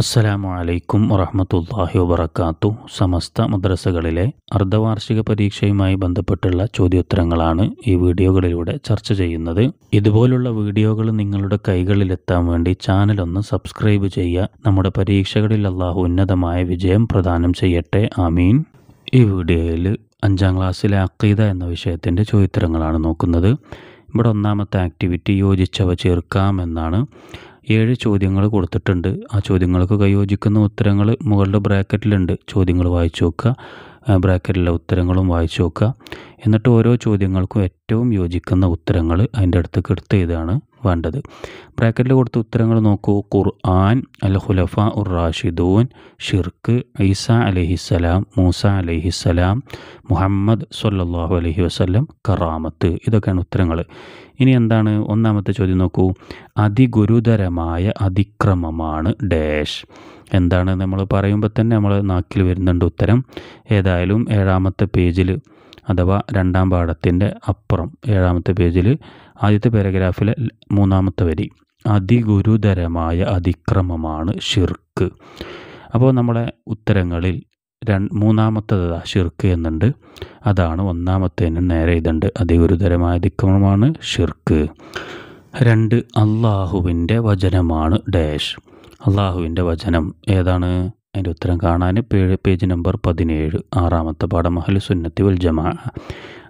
അസ്സലാമു അലൈക്കും വറഹമത്തല്ലാഹി വബർക്കാത്തു സമസ്ത മദ്രസകളിലെ അർദ്ധവാർഷിക പരീക്ഷയുമായി ബന്ധപ്പെട്ടുള്ള ചോദ്യോത്തരങ്ങളാണ് ഈ വീഡിയോകളിലൂടെ ചർച്ച ചെയ്യുന്നത് ഇതുപോലുള്ള വീഡിയോകൾ നിങ്ങളുടെ കൈകളിലെത്താൻ വേണ്ടി ചാനൽ ഒന്ന് സബ്സ്ക്രൈബ് ചെയ്യുക നമ്മുടെ പരീക്ഷകളിൽ അള്ളാഹു ഉന്നതമായ വിജയം പ്രദാനം ചെയ്യട്ടെ ആമീൻ ഈ വീഡിയോയിൽ അഞ്ചാം ക്ലാസ്സിലെ അക്കീദ എന്ന വിഷയത്തിൻ്റെ ചോദ്യോത്തരങ്ങളാണ് നോക്കുന്നത് ഇവിടെ ഒന്നാമത്തെ ആക്ടിവിറ്റി യോജിച്ചവ ചേർക്കാം എന്നാണ് ഏഴ് ചോദ്യങ്ങൾ കൊടുത്തിട്ടുണ്ട് ആ ചോദ്യങ്ങൾക്ക് കയോജിക്കുന്ന ഉത്തരങ്ങൾ മുകളുടെ ബ്രാക്കറ്റിലുണ്ട് ചോദ്യങ്ങൾ വായിച്ചു നോക്കുക ബ്രാക്കറ്റിലെ ഉത്തരങ്ങളും വായിച്ചു നോക്കുക എന്നിട്ട് ഓരോ ചോദ്യങ്ങൾക്കും ഏറ്റവും യോജിക്കുന്ന ഉത്തരങ്ങൾ അതിൻ്റെ അടുത്ത് കെടുത്ത് ചെയ്താണ് വേണ്ടത് ബ്രാക്കറ്റിൽ കൊടുത്ത ഉത്തരങ്ങൾ നോക്കൂ ഖുർആൻ അൽ ഹുലഫ ഉർ റാഷിദൂൻ ഷിർക്ക് ഈസ അലഹിസ്സലാം മൂസ അലഹിസ്സലാം മുഹമ്മദ് സല്ലാഹു അലഹി വസ്ലം കറാമത്ത് ഇതൊക്കെയാണ് ഉത്തരങ്ങൾ ഇനി എന്താണ് ഒന്നാമത്തെ ചോദ്യം നോക്കൂ അതിഗുരുതരമായ അതിക്രമമാണ് ഡാഷ് എന്താണ് നമ്മൾ പറയുമ്പോൾ തന്നെ നമ്മൾ നാക്കിൽ വരുന്നുണ്ട് ഉത്തരം ഏതായാലും ഏഴാമത്തെ പേജിൽ അഥവാ രണ്ടാം പാഠത്തിൻ്റെ അപ്പുറം ഏഴാമത്തെ പേജിൽ ആദ്യത്തെ പാരഗ്രാഫിലെ മൂന്നാമത്തെ വരി അതിഗുരുതരമായ അതിക്രമമാണ് ഷിർക്ക് അപ്പോൾ നമ്മളെ ഉത്തരങ്ങളിൽ മൂന്നാമത്തത് ഷിർക്ക് എന്നുണ്ട് അതാണ് ഒന്നാമത്തേന് നേരെ ഇതുണ്ട് അതേ ഗുരുതരമായ അതിക്രമമാണ് ഷിർക്ക് രണ്ട് അള്ളാഹുവിൻ്റെ വചനമാണ് ഡാഷ് അള്ളാഹുവിൻ്റെ വചനം ഏതാണ് അതിൻ്റെ ഉത്തരം കാണാൻ പേജ് നമ്പർ പതിനേഴ് ആറാമത്തെ പാഠം അഹ്ലു സുന്നത്തി വൽ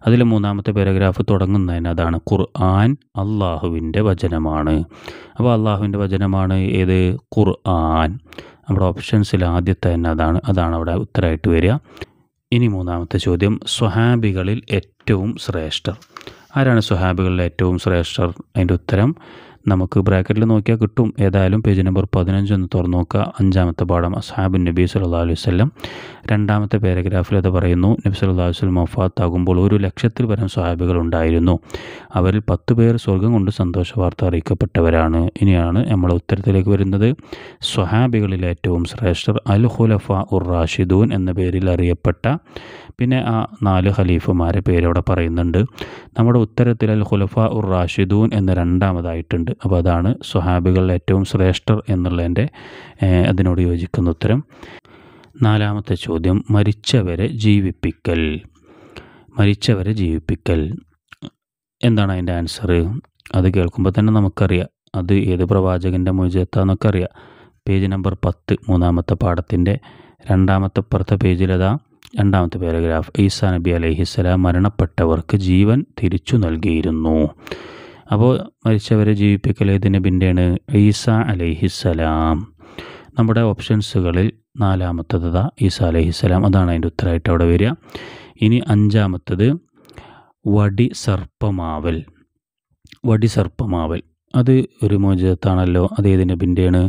അതിൽ മൂന്നാമത്തെ പാരഗ്രാഫ് തുടങ്ങുന്നതിന് അതാണ് ഖുർആൻ അള്ളാഹുവിൻ്റെ വചനമാണ് അപ്പോൾ അള്ളാഹുവിൻ്റെ വചനമാണ് ഏത് ഖുർആൻ നമ്മുടെ ഓപ്ഷൻസിൽ ആദ്യത്തെ തന്നെ അതാണ് അതാണ് അവിടെ ഉത്തരമായിട്ട് വരിക ഇനി മൂന്നാമത്തെ ചോദ്യം സ്വഹാബികളിൽ ഏറ്റവും ശ്രേഷ്ഠർ ആരാണ് സ്വഹാബികളിൽ ഏറ്റവും ശ്രേഷ്ഠർ അതിൻ്റെ ഉത്തരം നമുക്ക് ബ്രാക്കറ്റിൽ നോക്കിയാൽ കിട്ടും ഏതായാലും പേജ് നമ്പർ പതിനഞ്ചൊന്ന് തുറന്നു നോക്കുക അഞ്ചാമത്തെ പാഠം അസാബിൻ നബീ സല്ലാ അലൈഹി രണ്ടാമത്തെ പാരഗ്രാഫിൽ അത് പറയുന്നു നബ്സല്ലാ വസ്ലം വഫാത്താകുമ്പോൾ ഒരു ലക്ഷത്തിൽ പരം സ്വഹാബികൾ ഉണ്ടായിരുന്നു അവരിൽ പത്ത് പേർ സ്വർഗം കൊണ്ട് സന്തോഷ വാർത്ത അറിയിക്കപ്പെട്ടവരാണ് ഇനിയാണ് നമ്മൾ ഉത്തരത്തിലേക്ക് വരുന്നത് സ്വഹാബികളിൽ ഏറ്റവും ശ്രേഷ്ഠർ അൽ ഖുലഫ ഉർ റാഷിദൂൻ എന്ന പേരിൽ അറിയപ്പെട്ട പിന്നെ ആ നാല് ഖലീഫുമാരെ പേരവിടെ പറയുന്നുണ്ട് നമ്മുടെ ഉത്തരത്തിൽ അൽ ഖുലഫ ഉർ റാഷിദൂൻ എന്ന രണ്ടാമതായിട്ടുണ്ട് അപ്പോൾ അതാണ് സ്വഹാബികളിൽ ഏറ്റവും ശ്രേഷ്ഠർ എന്നുള്ളതിൻ്റെ അതിനോട് യോജിക്കുന്ന ഉത്തരം നാലാമത്തെ ചോദ്യം മരിച്ചവരെ ജീവിപ്പിക്കൽ മരിച്ചവരെ ജീവിപ്പിക്കൽ എന്താണ് അതിൻ്റെ ആൻസർ അത് കേൾക്കുമ്പോൾ തന്നെ നമുക്കറിയാം അത് ഏത് പ്രവാചകൻ്റെ മുജത്താന്നൊക്കെ അറിയാം പേജ് നമ്പർ പത്ത് മൂന്നാമത്തെ പാഠത്തിൻ്റെ രണ്ടാമത്തെ പുറത്തെ പേജിലതാ രണ്ടാമത്തെ പാരഗ്രാഫ് ഈസാ നബി അലഹിസ്സലാം മരണപ്പെട്ടവർക്ക് ജീവൻ തിരിച്ചു നൽകിയിരുന്നു അപ്പോൾ മരിച്ചവരെ ജീവിപ്പിക്കൽ ഏത് നബിൻ്റെയാണ് ഈസാ അലഹിസ്സലാം നമ്മുടെ ഓപ്ഷൻസുകളിൽ നാലാമത്തത് ഈസ അലഹിസ്സലാം അതാണ് അതിൻ്റെ ഉത്തരമായിട്ട് അവിടെ വരിക ഇനി അഞ്ചാമത്തത് വടി സർപ്പമാവൽ വടി സർപ്പമാവൽ അത് ഒരു മോചിതത്താണല്ലോ അത് ഏത് നബിൻ്റെയാണ്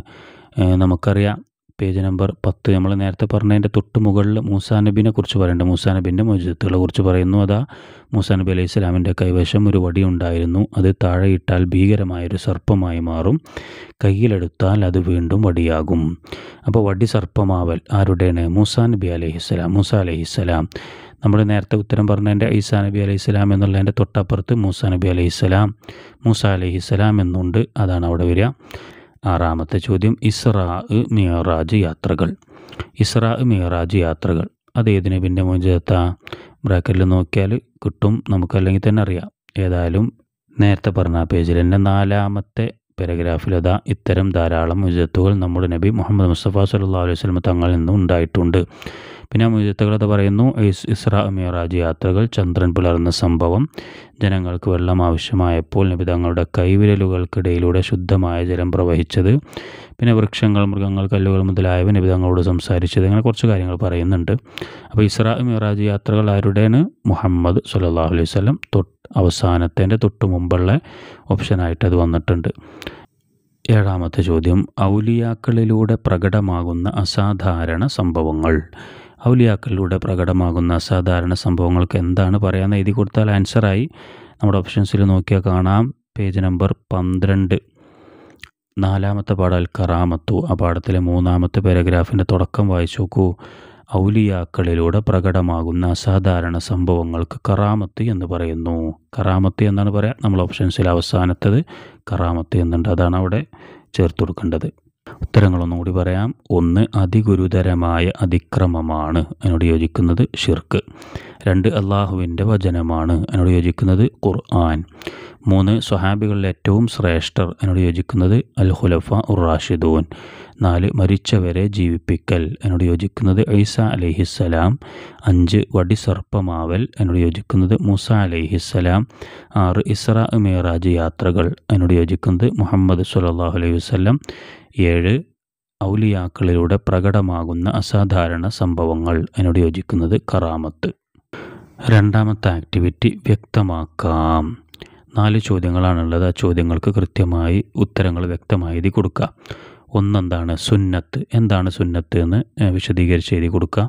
നമുക്കറിയാം പേജ് നമ്പർ പത്ത് നമ്മൾ നേരത്തെ പറഞ്ഞതിൻ്റെ തൊട്ട് മുകളിൽ മൂസാനബിനെ കുറിച്ച് പറയേണ്ട മൂസാനബിൻ്റെ മോചിതത്തുകളെ കുറിച്ച് പറയുന്നു അതാ മൂസാനബി അലൈഹി സ്വലാമിൻ്റെ കൈവശം ഒരു വടി ഉണ്ടായിരുന്നു അത് താഴെ ഇട്ടാൽ ഭീകരമായൊരു സർപ്പമായി മാറും കയ്യിലെടുത്താൽ അത് വീണ്ടും വടിയാകും അപ്പോൾ വടി സർപ്പമാവൽ ആരുടേണ് മൂസാ നബി അലഹിസ്സലാം മൂസ അലഹിസ്സലാം നമ്മൾ നേരത്തെ ഉത്തരം പറഞ്ഞതിൻ്റെ ഈസാ നബി അലൈഹി സ്വലാം എന്നുള്ളതിൻ്റെ തൊട്ടപ്പുറത്ത് മൂസ നബി അലൈഹി സ്വലാം മൂസ അലൈഹി സ്വലാം എന്നുണ്ട് അതാണ് അവിടെ വരിക ആറാമത്തെ ചോദ്യം ഇസ്രാ മിയറാജ് യാത്രകൾ ഇസ്രാ മിയറാജ് യാത്രകൾ അത് ഏത് നബിൻ്റെ മുജത്ത ബ്രാക്കറ്റിൽ നോക്കിയാൽ കിട്ടും നമുക്ക് അല്ലെങ്കിൽ തന്നെ അറിയാം ഏതായാലും നേരത്തെ പറഞ്ഞ പേജിൽ തന്നെ നാലാമത്തെ അതാ ഇത്തരം ധാരാളം മുജത്തുകൾ നമ്മുടെ നബി മുഹമ്മദ് മുസ്തഫ സല്ലാ അലൈഹി സ്വലം തങ്ങളിൽ നിന്നും ഉണ്ടായിട്ടുണ്ട് പിന്നെ അത് പറയുന്നു ഇസ്ര മിറാജ് യാത്രകൾ ചന്ദ്രൻ പുലർന്ന സംഭവം ജനങ്ങൾക്ക് വെള്ളം ആവശ്യമായപ്പോൾ നബി തങ്ങളുടെ കൈവിരലുകൾക്കിടയിലൂടെ ശുദ്ധമായ ജലം പ്രവഹിച്ചത് പിന്നെ വൃക്ഷങ്ങൾ മൃഗങ്ങൾ കല്ലുകൾ മുതലായവ നബി തങ്ങളോട് സംസാരിച്ചത് അങ്ങനെ കുറച്ച് കാര്യങ്ങൾ പറയുന്നുണ്ട് അപ്പോൾ ഇസ്ര മിറാജ് യാത്രകൾ ആരുടെയാണ് മുഹമ്മദ് സല്ലാ അലൈഹി സ്വലം തൊട്ട് അവസാനത്തിൻ്റെ തൊട്ട് മുമ്പുള്ള ഓപ്ഷനായിട്ട് അത് വന്നിട്ടുണ്ട് ഏഴാമത്തെ ചോദ്യം ഔലിയാക്കളിലൂടെ പ്രകടമാകുന്ന അസാധാരണ സംഭവങ്ങൾ ഔലിയാക്കളിലൂടെ പ്രകടമാകുന്ന അസാധാരണ സംഭവങ്ങൾക്ക് എന്താണ് പറയാൻ എഴുതി കൊടുത്താൽ ആൻസറായി നമ്മുടെ ഓപ്ഷൻസിൽ നോക്കിയാൽ കാണാം പേജ് നമ്പർ പന്ത്രണ്ട് നാലാമത്തെ പാടൽ കറാമത്തു ആ പാഠത്തിലെ മൂന്നാമത്തെ പാരഗ്രാഫിൻ്റെ തുടക്കം വായിച്ചു നോക്കൂ ഔലിയാക്കളിലൂടെ പ്രകടമാകുന്ന അസാധാരണ സംഭവങ്ങൾക്ക് കറാമത്ത് എന്ന് പറയുന്നു കറാമത്ത് എന്നാണ് പറയുക നമ്മൾ ഓപ്ഷൻസിൽ അവസാനത്തത് കറാമത്ത് എന്നുണ്ട് അതാണ് അവിടെ ചേർത്ത് കൊടുക്കേണ്ടത് ഉത്തരങ്ങളൊന്നും കൂടി പറയാം ഒന്ന് അതിഗുരുതരമായ അതിക്രമമാണ് അതിനോട് യോജിക്കുന്നത് ഷിർക്ക് രണ്ട് അള്ളാഹുവിൻ്റെ വചനമാണ് അതിനോട് യോജിക്കുന്നത് ഖുർആൻ മൂന്ന് സ്വഹാബികളിലെ ഏറ്റവും ശ്രേഷ്ഠർ അതിനോട് യോജിക്കുന്നത് അൽ ഹുലഫ ഉർ റാഷിദൂൻ നാല് മരിച്ചവരെ ജീവിപ്പിക്കൽ എന്നോട് യോജിക്കുന്നത് ഐസ അലൈഹിസ്സലാം അഞ്ച് വടിസർപ്പമാവൽ എന്നോട് യോജിക്കുന്നത് മൂസ അലൈഹിസ്സലാം ആറ് ഇസ്ര മേറാജ് യാത്രകൾ എന്നോട് യോജിക്കുന്നത് മുഹമ്മദ് സുലല്ലാഹു അലൈഹി വസ്ലം ഏഴ് ഔലിയാക്കളിലൂടെ പ്രകടമാകുന്ന അസാധാരണ സംഭവങ്ങൾ എന്നോട് യോജിക്കുന്നത് കറാമത്ത് രണ്ടാമത്തെ ആക്ടിവിറ്റി വ്യക്തമാക്കാം നാല് ചോദ്യങ്ങളാണുള്ളത് ആ ചോദ്യങ്ങൾക്ക് കൃത്യമായി ഉത്തരങ്ങൾ വ്യക്തമായി കൊടുക്കുക ഒന്നെന്താണ് സുന്നത്ത് എന്താണ് സുന്നത്ത് എന്ന് വിശദീകരിച്ച് എഴുതി കൊടുക്കുക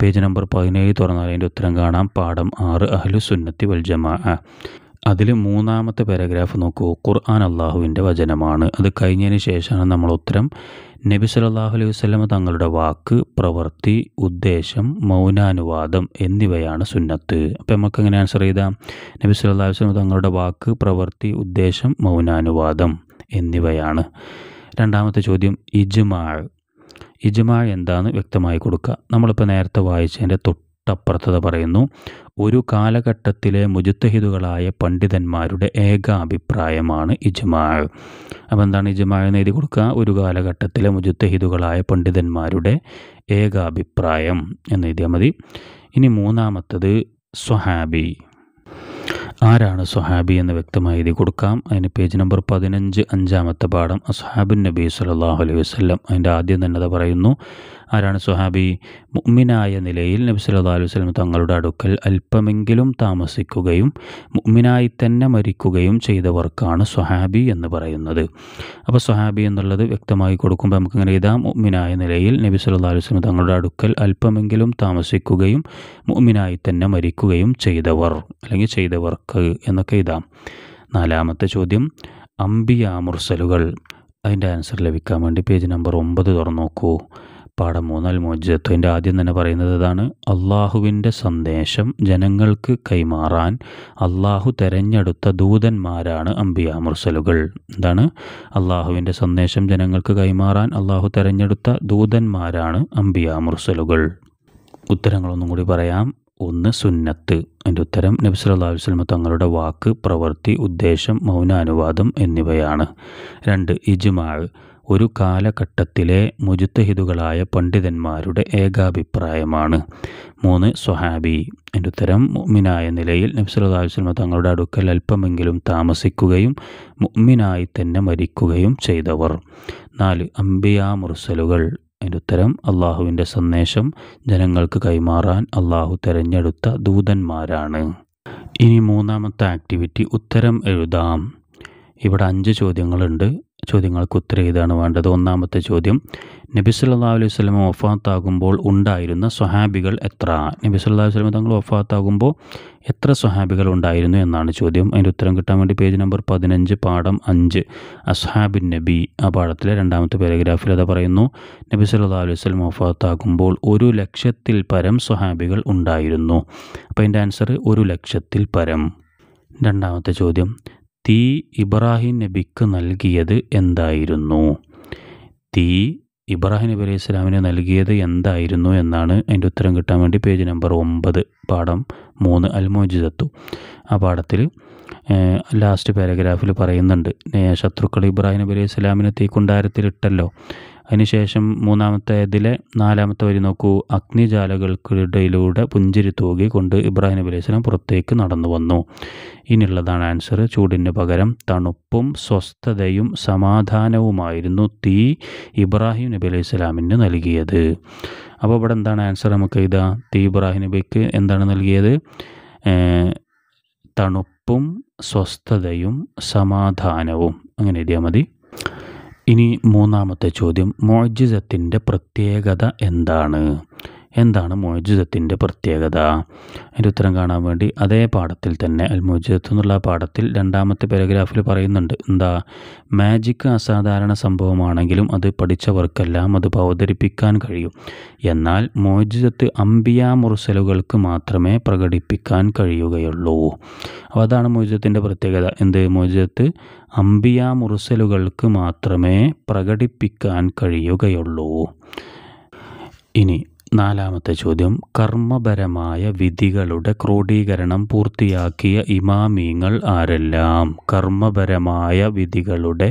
പേജ് നമ്പർ പതിനേഴ് തുറന്നാൽ അതിൻ്റെ ഉത്തരം കാണാം പാഠം ആറ് അഹ്ലു സുന്നത്തി വൽ ജമാ അതിൽ മൂന്നാമത്തെ പാരഗ്രാഫ് നോക്കൂ ഖുർആൻ അള്ളാഹുവിൻ്റെ വചനമാണ് അത് കഴിഞ്ഞതിന് ശേഷമാണ് നമ്മൾ ഉത്തരം നബി സലാഹു അലൈഹി വസ്ലമ തങ്ങളുടെ വാക്ക് പ്രവൃത്തി ഉദ്ദേശം മൗനാനുവാദം എന്നിവയാണ് സുന്നത്ത് അപ്പോൾ നമുക്ക് എങ്ങനെ ആൻസർ ചെയ്താം നബി സല്ലാഹു വസ്ലമ തങ്ങളുടെ വാക്ക് പ്രവൃത്തി ഉദ്ദേശം മൗനാനുവാദം എന്നിവയാണ് രണ്ടാമത്തെ ചോദ്യം ഇജ്മാൾ ഇജ്മാൾ എന്താണ് വ്യക്തമായി കൊടുക്കുക നമ്മളിപ്പോൾ നേരത്തെ വായിച്ചതിൻ്റെ തൊട്ടപ്പുറത്തത് പറയുന്നു ഒരു കാലഘട്ടത്തിലെ മുജുത്തഹിദുകളായ പണ്ഡിതന്മാരുടെ ഏകാഭിപ്രായമാണ് ഇജ്മാൾ അപ്പോൾ എന്താണ് ഇജ്മാൾ എന്ന് എഴുതി കൊടുക്കുക ഒരു കാലഘട്ടത്തിലെ മുജുത്തഹിദുകളായ പണ്ഡിതന്മാരുടെ ഏകാഭിപ്രായം എന്ന് എഴുതിയാൽ മതി ഇനി മൂന്നാമത്തത് സ്വഹാബി ആരാണ് സ്വഹാബി എന്ന് വ്യക്തമായി എഴുതി കൊടുക്കാം അതിന് പേജ് നമ്പർ പതിനഞ്ച് അഞ്ചാമത്തെ പാഠം അസ്ഹാബിൻ നബി സല്ലാഹു അലൈഹി വസ്ല്ലം അതിൻ്റെ ആദ്യം തന്നെ പറയുന്നു ആരാണ് സുഹാബി മുഅ്മിനായ നിലയിൽ നബി സല്ലല്ലാഹു അലൈഹി വസല്ലം തങ്ങളുടെ അടുക്കൽ അല്പമെങ്കിലും താമസിക്കുകയും മുഅ്മിനായി തന്നെ മരിക്കുകയും ചെയ്തവർക്കാണ് സുഹാബി എന്ന് പറയുന്നത് അപ്പോൾ സുഹാബി എന്നുള്ളത് വ്യക്തമായി കൊടുക്കുമ്പോൾ ഇങ്ങനെ ഇതാ മുഅ്മിനായ നിലയിൽ നബി സല്ലല്ലാഹു അലൈഹി വസല്ലം തങ്ങളുടെ അടുക്കൽ അല്പമെങ്കിലും താമസിക്കുകയും മുഅ്മിനായി തന്നെ മരിക്കുകയും ചെയ്തവർ അല്ലെങ്കിൽ ചെയ്തവർക്ക് എന്നൊക്കെ ഇതാം നാലാമത്തെ ചോദ്യം അംബിയ മുർസലുകൾ അതിൻ്റെ ആൻസർ ലഭിക്കാൻ വേണ്ടി പേജ് നമ്പർ ഒമ്പത് തുറന്നു നോക്കൂ പാഠം മൂന്നൽ മോജിതത്വൻ്റെ ആദ്യം തന്നെ പറയുന്നത് ഇതാണ് അള്ളാഹുവിൻ്റെ സന്ദേശം ജനങ്ങൾക്ക് കൈമാറാൻ അള്ളാഹു തെരഞ്ഞെടുത്ത ദൂതന്മാരാണ് അംബിയ മുർസലുകൾ എന്താണ് അള്ളാഹുവിൻ്റെ സന്ദേശം ജനങ്ങൾക്ക് കൈമാറാൻ അള്ളാഹു തെരഞ്ഞെടുത്ത ദൂതന്മാരാണ് അംബിയ മുർസലുകൾ ഉത്തരങ്ങളൊന്നും കൂടി പറയാം ഒന്ന് സുന്നത്ത് അതിൻ്റെ ഉത്തരം നബിസ് അള്ളാഹു അലൈഹി തങ്ങളുടെ വാക്ക് പ്രവൃത്തി ഉദ്ദേശം മൗനാനുവാദം എന്നിവയാണ് രണ്ട് ഇജ്മാഅ് ഒരു കാലഘട്ടത്തിലെ മുജുത്തഹിദുകളായ പണ്ഡിതന്മാരുടെ ഏകാഭിപ്രായമാണ് മൂന്ന് സ്വഹാബി എൻ്റെ ഉത്തരം മുഅ്മിനായ നിലയിൽ നബ്സുല്ലാസ്ലമ തങ്ങളുടെ അടുക്കൽ അല്പമെങ്കിലും താമസിക്കുകയും മുഅ്മിനായി തന്നെ മരിക്കുകയും ചെയ്തവർ നാല് അംബിയാ മുർസലുകൾ എൻ്റെ ഉത്തരം അള്ളാഹുവിൻ്റെ സന്ദേശം ജനങ്ങൾക്ക് കൈമാറാൻ അള്ളാഹു തിരഞ്ഞെടുത്ത ദൂതന്മാരാണ് ഇനി മൂന്നാമത്തെ ആക്ടിവിറ്റി ഉത്തരം എഴുതാം ഇവിടെ അഞ്ച് ചോദ്യങ്ങളുണ്ട് ചോദ്യങ്ങൾക്ക് ഉത്തരം ഇതാണ് വേണ്ടത് ഒന്നാമത്തെ ചോദ്യം നബി സല്ലാ അലൈഹി സ്വലം വഫാത്താകുമ്പോൾ ഉണ്ടായിരുന്ന സ്വഹാബികൾ എത്ര നബി സല്ലാ അലൈഹി സ്വലമ തങ്ങൾ വഫാത്താകുമ്പോൾ എത്ര സ്വഹാബികൾ ഉണ്ടായിരുന്നു എന്നാണ് ചോദ്യം അതിൻ്റെ ഉത്തരം കിട്ടാൻ വേണ്ടി പേജ് നമ്പർ പതിനഞ്ച് പാഠം അഞ്ച് അസ്ഹാബിൻ നബി ആ പാഠത്തിലെ രണ്ടാമത്തെ പാരഗ്രാഫിൽ അത് പറയുന്നു നബി സല്ലാ അലൈഹി സ്വലം വഫാത്താകുമ്പോൾ ഒരു ലക്ഷത്തിൽ പരം സ്വഹാബികൾ ഉണ്ടായിരുന്നു അപ്പോൾ അതിൻ്റെ ആൻസർ ഒരു ലക്ഷത്തിൽ പരം രണ്ടാമത്തെ ചോദ്യം തീ ഇബ്രാഹിം നബിക്ക് നൽകിയത് എന്തായിരുന്നു തീ ഇബ്രാഹിം നബി അലൈഹി സ്വലാമിന് നൽകിയത് എന്തായിരുന്നു എന്നാണ് അതിൻ്റെ ഉത്തരം കിട്ടാൻ വേണ്ടി പേജ് നമ്പർ ഒമ്പത് പാഠം മൂന്ന് അൽമോജിതത്തു ആ പാഠത്തിൽ ലാസ്റ്റ് പാരഗ്രാഫിൽ പറയുന്നുണ്ട് ശത്രുക്കൾ ഇബ്രാഹിം നബി അലൈഹി സ്വലാമിനെ തീ കുണ്ടാരത്തിലിട്ടല്ലോ അതിനുശേഷം മൂന്നാമത്തെ ഇതിലെ നാലാമത്തെ വരി നോക്കൂ അഗ്നിജാലകൾക്കിടയിലൂടെ പുഞ്ചിരി തൂകി കൊണ്ട് ഇബ്രാഹിം നബി അലൈഹി പുറത്തേക്ക് നടന്നു വന്നു ഇനിയുള്ളതാണ് ആൻസർ ചൂടിന് പകരം തണുപ്പും സ്വസ്ഥതയും സമാധാനവുമായിരുന്നു തീ ഇബ്രാഹിം നബി അലൈഹി സ്വലാമിന് നൽകിയത് അപ്പോൾ ഇവിടെ എന്താണ് ആൻസർ നമുക്ക് ഇതാ തീ ഇബ്രാഹിം നബിക്ക് എന്താണ് നൽകിയത് തണുപ്പും സ്വസ്ഥതയും സമാധാനവും അങ്ങനെ എഴുതിയാൽ മതി ഇനി മൂന്നാമത്തെ ചോദ്യം മോജിസത്തിൻ്റെ പ്രത്യേകത എന്താണ് എന്താണ് മോജിതത്തിൻ്റെ പ്രത്യേകത അതിൻ്റെ ഉത്തരം കാണാൻ വേണ്ടി അതേ പാഠത്തിൽ തന്നെ അൽ മോജിതത്ത് എന്നുള്ള പാഠത്തിൽ രണ്ടാമത്തെ പാരഗ്രാഫിൽ പറയുന്നുണ്ട് എന്താ മാജിക്ക് അസാധാരണ സംഭവമാണെങ്കിലും അത് പഠിച്ചവർക്കെല്ലാം അത് അവതരിപ്പിക്കാൻ കഴിയും എന്നാൽ മോജിതത്ത് അമ്പിയ മുറസലുകൾക്ക് മാത്രമേ പ്രകടിപ്പിക്കാൻ കഴിയുകയുള്ളൂ അപ്പോൾ അതാണ് മോജിതത്തിൻ്റെ പ്രത്യേകത എന്ത് മോജിതത്ത് അമ്പിയ മുറസലുകൾക്ക് മാത്രമേ പ്രകടിപ്പിക്കാൻ കഴിയുകയുള്ളൂ ഇനി നാലാമത്തെ ചോദ്യം കർമ്മപരമായ വിധികളുടെ ക്രോഡീകരണം പൂർത്തിയാക്കിയ ഇമാമീങ്ങൾ ആരെല്ലാം കർമ്മപരമായ വിധികളുടെ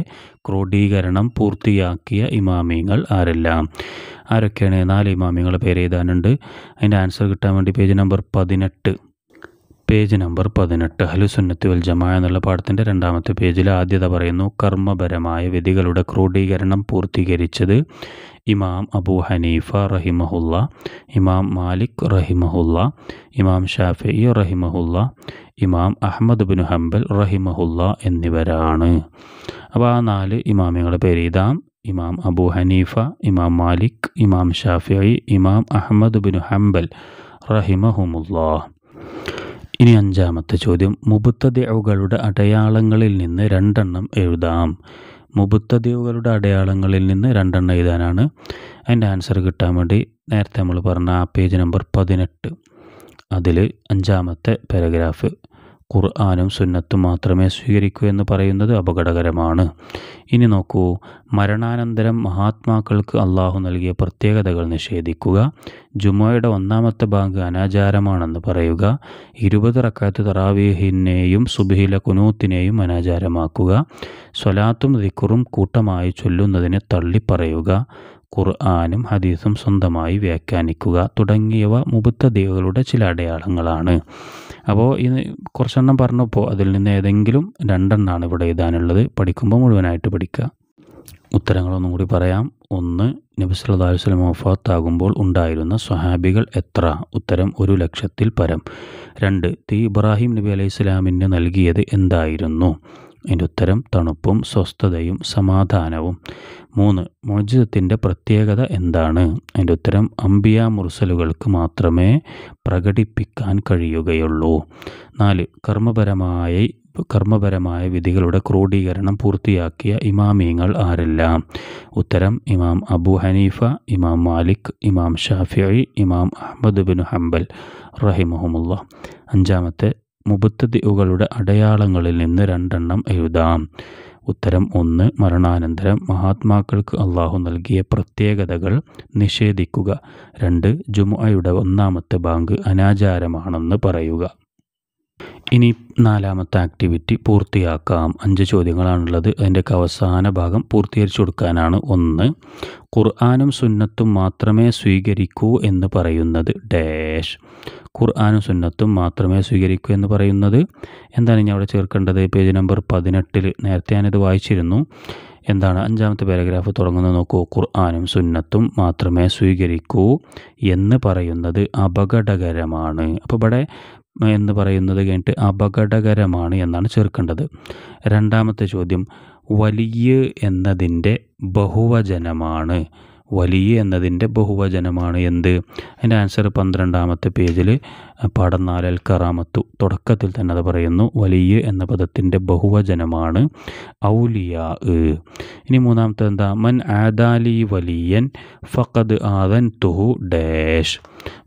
ക്രോഡീകരണം പൂർത്തിയാക്കിയ ഇമാമിങ്ങൾ ആരെല്ലാം ആരൊക്കെയാണ് നാല് ഇമാമിങ്ങളെ പേര് എഴുതാനുണ്ട് അതിൻ്റെ ആൻസർ കിട്ടാൻ വേണ്ടി പേജ് നമ്പർ പതിനെട്ട് പേജ് നമ്പർ പതിനെട്ട് ഹലുസുന്നത്തി വൽ ജമാ എന്നുള്ള പാഠത്തിൻ്റെ രണ്ടാമത്തെ പേജിൽ ആദ്യത പറയുന്നു കർമ്മപരമായ വിധികളുടെ ക്രോഡീകരണം പൂർത്തീകരിച്ചത് ഇമാം അബൂ ഹനീഫ റഹിമഹുല്ല ഇമാം മാലിക് റഹിമഹുല്ല ഇമാം ഷാഫി റഹിമഹുല്ല ഇമാം അഹമ്മദ് ബിൻ ഹംബൽ റഹിമഹുല്ല എന്നിവരാണ് അപ്പോൾ ആ നാല് ഇമാമികളുടെ പേര് ഇതാം ഇമാം അബൂ ഹനീഫ ഇമാം മാലിക് ഇമാം ഷാഫി ഇമാം അഹമ്മദ് ബിൻ ഹംബൽ റഹിമഹുമുല്ലാ ഇനി അഞ്ചാമത്തെ ചോദ്യം മുബത്തതികളുടെ അടയാളങ്ങളിൽ നിന്ന് രണ്ടെണ്ണം എഴുതാം ദ്വീപുകളുടെ അടയാളങ്ങളിൽ നിന്ന് രണ്ടെണ്ണം എഴുതാനാണ് അതിൻ്റെ ആൻസർ കിട്ടാൻ വേണ്ടി നേരത്തെ നമ്മൾ പറഞ്ഞ ആ പേജ് നമ്പർ പതിനെട്ട് അതിൽ അഞ്ചാമത്തെ പാരഗ്രാഫ് ഖുർആാനും സുന്നത്തും മാത്രമേ സ്വീകരിക്കൂ എന്ന് പറയുന്നത് അപകടകരമാണ് ഇനി നോക്കൂ മരണാനന്തരം മഹാത്മാക്കൾക്ക് അള്ളാഹു നൽകിയ പ്രത്യേകതകൾ നിഷേധിക്കുക ജുമോയുടെ ഒന്നാമത്തെ ബാങ്ക് അനാചാരമാണെന്ന് പറയുക ഇരുപത് റക്കാത്ത് തറാവീഹിനെയും സുബിഹിലെ കുനൂത്തിനെയും അനാചാരമാക്കുക സ്വലാത്തും റിക്കുറും കൂട്ടമായി ചൊല്ലുന്നതിനെ തള്ളിപ്പറയുക ഖുർആാനും ഹദീസും സ്വന്തമായി വ്യാഖ്യാനിക്കുക തുടങ്ങിയവ മുബുദ്ധീകളുടെ ചില അടയാളങ്ങളാണ് അപ്പോൾ ഇത് കുറച്ചെണ്ണം പറഞ്ഞപ്പോൾ അതിൽ നിന്ന് ഏതെങ്കിലും രണ്ടെണ്ണമാണ് ഇവിടെ എഴുതാനുള്ളത് പഠിക്കുമ്പോൾ മുഴുവനായിട്ട് പഠിക്കുക ഉത്തരങ്ങളൊന്നും കൂടി പറയാം ഒന്ന് നബി സല്ലാ വസ്ലം വഫാത്താകുമ്പോൾ ഉണ്ടായിരുന്ന സ്വഹാബികൾ എത്ര ഉത്തരം ഒരു ലക്ഷത്തിൽ പരം രണ്ട് തീ ഇബ്രാഹിം നബി അലൈഹി സ്വലാമിന് നൽകിയത് എന്തായിരുന്നു അതിൻ്റെ ഉത്തരം തണുപ്പും സ്വസ്ഥതയും സമാധാനവും മൂന്ന് മോചിതത്തിൻ്റെ പ്രത്യേകത എന്താണ് അതിൻ്റെ ഉത്തരം അമ്പിയ മുർസലുകൾക്ക് മാത്രമേ പ്രകടിപ്പിക്കാൻ കഴിയുകയുള്ളൂ നാല് കർമ്മപരമായ കർമ്മപരമായ വിധികളുടെ ക്രോഡീകരണം പൂർത്തിയാക്കിയ ഇമാമീങ്ങൾ ആരെല്ലാം ഉത്തരം ഇമാം അബു ഹനീഫ ഇമാം മാലിക് ഇമാം ഷാഫി ഇമാം അഹമ്മദ് ബിൻ ഹംബൽ റഹിമഹമുല്ല അഞ്ചാമത്തെ മുബത്തദിഉകളുടെ അടയാളങ്ങളിൽ നിന്ന് രണ്ടെണ്ണം എഴുതാം ഉത്തരം ഒന്ന് മരണാനന്തരം മഹാത്മാക്കൾക്ക് അള്ളാഹു നൽകിയ പ്രത്യേകതകൾ നിഷേധിക്കുക രണ്ട് ജുമുഅയുടെ ഒന്നാമത്തെ ബാങ്ക് അനാചാരമാണെന്ന് പറയുക ഇനി നാലാമത്തെ ആക്ടിവിറ്റി പൂർത്തിയാക്കാം അഞ്ച് ചോദ്യങ്ങളാണുള്ളത് അതിൻ്റെയൊക്കെ അവസാന ഭാഗം പൂർത്തീകരിച്ചു കൊടുക്കാനാണ് ഒന്ന് ഖുർആാനും സുന്നത്തും മാത്രമേ സ്വീകരിക്കൂ എന്ന് പറയുന്നത് ഡാഷ് ഖുർആാനും സുന്നത്തും മാത്രമേ സ്വീകരിക്കൂ എന്ന് പറയുന്നത് എന്താണ് ഇനി അവിടെ ചേർക്കേണ്ടത് പേജ് നമ്പർ പതിനെട്ടിൽ നേരത്തെ ഞാനിത് വായിച്ചിരുന്നു എന്താണ് അഞ്ചാമത്തെ പാരഗ്രാഫ് തുടങ്ങുന്നത് നോക്കൂ ഖുർആാനും സുന്നത്തും മാത്രമേ സ്വീകരിക്കൂ എന്ന് പറയുന്നത് അപകടകരമാണ് അപ്പോൾ ഇവിടെ എന്ന് പറയുന്നത് കഴിഞ്ഞിട്ട് അപകടകരമാണ് എന്നാണ് ചേർക്കേണ്ടത് രണ്ടാമത്തെ ചോദ്യം വലിയ എന്നതിൻ്റെ ബഹുവചനമാണ് വലിയ എന്നതിൻ്റെ ബഹുവചനമാണ് എന്ത് അതിൻ്റെ ആൻസർ പന്ത്രണ്ടാമത്തെ പേജിൽ പാഠം നാലൽ കറാമത്തു തുടക്കത്തിൽ തന്നെ അത് പറയുന്നു വലിയ എന്ന പദത്തിൻ്റെ ബഹുവചനമാണ് ഔലിയാ ഇനി മൂന്നാമത്തെ എന്താ മൻ ആദാലി വലിയൻ ഫഖദ് ആദൻ തുഹു ഡാഷ്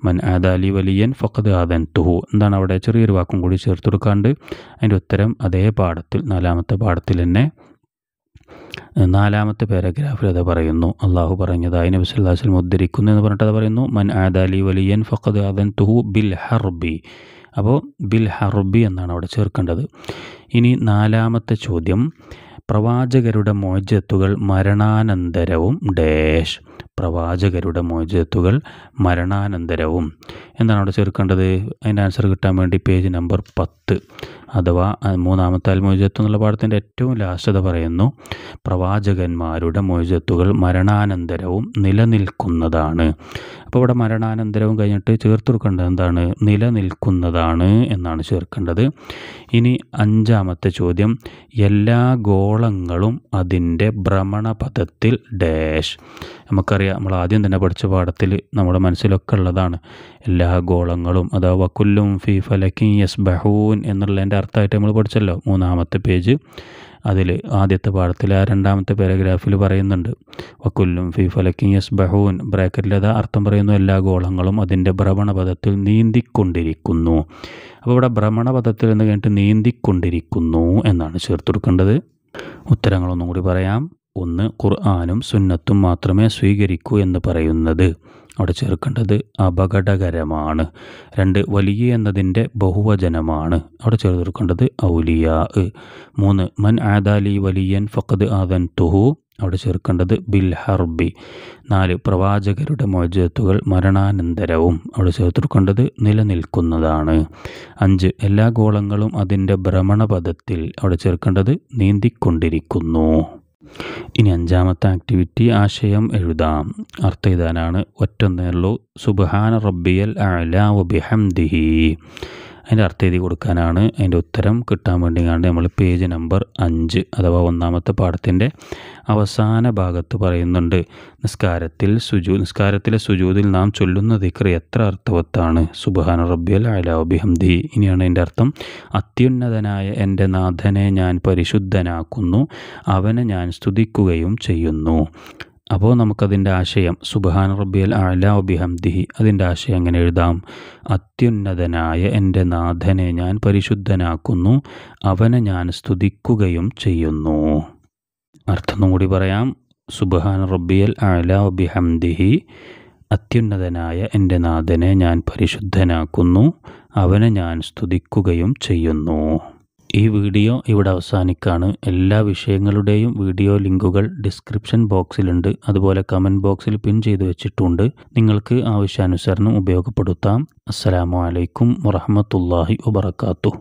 മൻ ആദാലി വലിയൻ ഫഖദ് ആദൻ തുഹു എന്താണ് അവിടെ ചെറിയൊരു വാക്കും കൂടി ചേർത്ത് കൊടുക്കാണ്ട് അതിൻ്റെ ഉത്തരം അതേ പാഠത്തിൽ നാലാമത്തെ പാഠത്തിൽ തന്നെ നാലാമത്തെ പാരഗ്രാഫിൽ അത് പറയുന്നു അള്ളാഹു പറഞ്ഞതായി നബി അലൈഹി വസല്ലം ഉദ്ധരിക്കുന്നു എന്ന് പറഞ്ഞിട്ട് അത് പറയുന്നു മൻ ആദാലി വലിയൻ ഫഖദ് അദൻ തുഹു ബിൽ ഹർബി അപ്പോൾ ബിൽ ഹർബി എന്നാണ് അവിടെ ചേർക്കേണ്ടത് ഇനി നാലാമത്തെ ചോദ്യം പ്രവാചകരുടെ മോചത്തുകൾ മരണാനന്തരവും ഡാഷ് പ്രവാചകരുടെ മോചത്തുകൾ മരണാനന്തരവും എന്താണ് അവിടെ ചേർക്കേണ്ടത് അതിൻ്റെ ആൻസർ കിട്ടാൻ വേണ്ടി പേജ് നമ്പർ പത്ത് അഥവാ മൂന്നാമത്തെ അൽമോചത്വം എന്നുള്ള പാഠത്തിൻ്റെ ഏറ്റവും ലാസ്റ്റത പറയുന്നു പ്രവാചകന്മാരുടെ മോചത്തുകൾ മരണാനന്തരവും നിലനിൽക്കുന്നതാണ് അപ്പോൾ ഇവിടെ മരണാനന്തരവും കഴിഞ്ഞിട്ട് ചേർത്ത് കൊടുക്കേണ്ടത് എന്താണ് നിലനിൽക്കുന്നതാണ് എന്നാണ് ചേർക്കേണ്ടത് ഇനി അഞ്ചാം രണ്ടാമത്തെ ചോദ്യം എല്ലാ ഗോളങ്ങളും അതിൻ്റെ ഭ്രമണപഥത്തിൽ ഡാഷ് നമുക്കറിയാം നമ്മൾ ആദ്യം തന്നെ പഠിച്ച പാഠത്തിൽ നമ്മുടെ മനസ്സിലൊക്കെ ഉള്ളതാണ് എല്ലാ ഗോളങ്ങളും അഥവാ വക്കുല്ലും ഫി ഫലക്കിൻ യസ് ബഹൂൻ എന്നുള്ളതിൻ്റെ അർത്ഥമായിട്ട് നമ്മൾ പഠിച്ചല്ലോ മൂന്നാമത്തെ പേജ് അതിൽ ആദ്യത്തെ പാഠത്തിൽ ആ രണ്ടാമത്തെ പാരഗ്രാഫിൽ പറയുന്നുണ്ട് വക്കുല്ലും ഫി ഫലക്കിങ് യസ് ബഹൂൻ ബ്രാക്കറ്റിലത് അർത്ഥം പറയുന്നു എല്ലാ ഗോളങ്ങളും അതിൻ്റെ ഭ്രമണപഥത്തിൽ നീന്തിക്കൊണ്ടിരിക്കുന്നു അപ്പോൾ ഇവിടെ ഭ്രമണപഥത്തിൽ എന്ന് കഴിഞ്ഞിട്ട് നീന്തിക്കൊണ്ടിരിക്കുന്നു എന്നാണ് ചേർത്തെടുക്കേണ്ടത് ഉത്തരങ്ങളൊന്നും കൂടി പറയാം ഒന്ന് ഖുർആാനും സുന്നത്തും മാത്രമേ സ്വീകരിക്കൂ എന്ന് പറയുന്നത് അവിടെ ചേർക്കേണ്ടത് അപകടകരമാണ് രണ്ട് വലിയ എന്നതിൻ്റെ ബഹുവചനമാണ് അവിടെ ചേർക്കേണ്ടത് ഔലിയ മൂന്ന് മൻ ആദാലി വലിയൻ ഫക്കത് ആദൻ തുഹു അവിടെ ചേർക്കേണ്ടത് ബിൽ ഹർബി നാല് പ്രവാചകരുടെ മോചത്തുകൾ മരണാനന്തരവും അവിടെ ചേർത്തിരിക്കേണ്ടത് നിലനിൽക്കുന്നതാണ് അഞ്ച് എല്ലാ ഗോളങ്ങളും അതിൻ്റെ ഭ്രമണപഥത്തിൽ അവിടെ ചേർക്കേണ്ടത് നീന്തിക്കൊണ്ടിരിക്കുന്നു ഇനി അഞ്ചാമത്തെ ആക്ടിവിറ്റി ആശയം എഴുതാം അർത്ഥം ഇതാനാണ് ഒറ്റൊന്നേയുള്ളൂ സുബാന റബ്ബിയൽ അല ബിഹംദിഹി അതിൻ്റെ അർത്ഥം എഴുതി കൊടുക്കാനാണ് അതിൻ്റെ ഉത്തരം കിട്ടാൻ വേണ്ടി കണ്ട് നമ്മൾ പേജ് നമ്പർ അഞ്ച് അഥവാ ഒന്നാമത്തെ പാഠത്തിൻ്റെ അവസാന ഭാഗത്ത് പറയുന്നുണ്ട് നിസ്കാരത്തിൽ സുജൂ നിസ്കാരത്തിലെ സുജൂതിൽ നാം ചൊല്ലുന്ന ദിക്ർ എത്ര അർത്ഥവത്താണ് സുബാന റബ്ബിയൽ അലാബിഹംദി ഇനിയാണ് എൻ്റെ അർത്ഥം അത്യുന്നതനായ എൻ്റെ നാഥനെ ഞാൻ പരിശുദ്ധനാക്കുന്നു അവനെ ഞാൻ സ്തുതിക്കുകയും ചെയ്യുന്നു അപ്പോൾ നമുക്കതിൻ്റെ ആശയം സുബാൻ റബ്ബിയൽ അല ബിഹംദിഹി അതിൻ്റെ ആശയം എങ്ങനെ എഴുതാം അത്യുന്നതനായ എൻ്റെ നാഥനെ ഞാൻ പരിശുദ്ധനാക്കുന്നു അവനെ ഞാൻ സ്തുതിക്കുകയും ചെയ്യുന്നു അർത്ഥം കൂടി പറയാം സുബഹാൻ റബ്ബിയൽ അല ബിഹംദിഹി അത്യുന്നതനായ എൻ്റെ നാഥനെ ഞാൻ പരിശുദ്ധനാക്കുന്നു അവനെ ഞാൻ സ്തുതിക്കുകയും ചെയ്യുന്നു ഈ വീഡിയോ ഇവിടെ അവസാനിക്കാണ് എല്ലാ വിഷയങ്ങളുടെയും വീഡിയോ ലിങ്കുകൾ ഡിസ്ക്രിപ്ഷൻ ബോക്സിലുണ്ട് അതുപോലെ കമൻറ്റ് ബോക്സിൽ പിൻ ചെയ്തു വെച്ചിട്ടുണ്ട് നിങ്ങൾക്ക് ആവശ്യാനുസരണം ഉപയോഗപ്പെടുത്താം അസ്സലാമു അലൈക്കും വറഹമത്തല്ലാഹി വബർക്കാത്തു